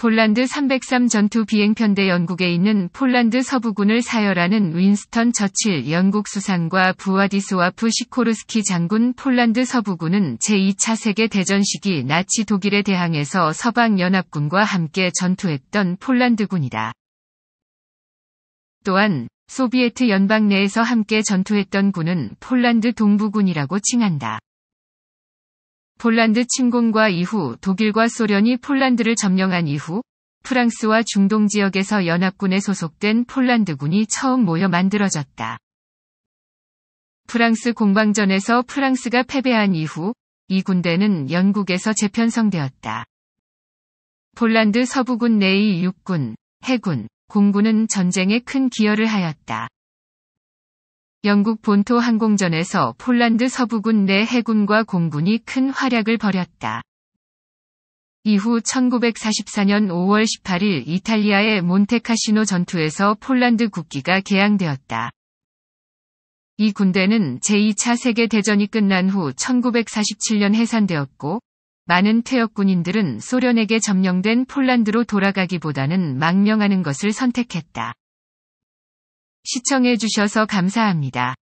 폴란드 303 전투 비행편대 영국에 있는 폴란드 서부군을 사열하는 윈스턴 저칠 영국 수상과 부와디스와프 시코르스키 장군 폴란드 서부군은 제2차 세계 대전 시기 나치 독일에 대항해서 서방 연합군과 함께 전투했던 폴란드군이다. 또한 소비에트 연방 내에서 함께 전투했던 군은 폴란드 동부군이라고 칭한다. 폴란드 침공과 이후 독일과 소련이 폴란드를 점령한 이후 프랑스와 중동 지역에서 연합군에 소속된 폴란드군이 처음 모여 만들어졌다. 프랑스 공방전에서 프랑스가 패배한 이후 이 군대는 영국에서 재편성되었다. 폴란드 서부군 내의 육군, 해군, 공군은 전쟁에 큰 기여를 하였다. 영국 본토 항공전에서 폴란드 서부군 내 해군과 공군이 큰 활약을 벌였다. 이후 1944년 5월 18일 이탈리아의 몬테카시노 전투에서 폴란드 국기가 개양되었다. 이 군대는 제2차 세계대전이 끝난 후 1947년 해산되었고, 많은 퇴역군인들은 소련에게 점령된 폴란드로 돌아가기보다는 망명하는 것을 선택했다. 시청해주셔서 감사합니다.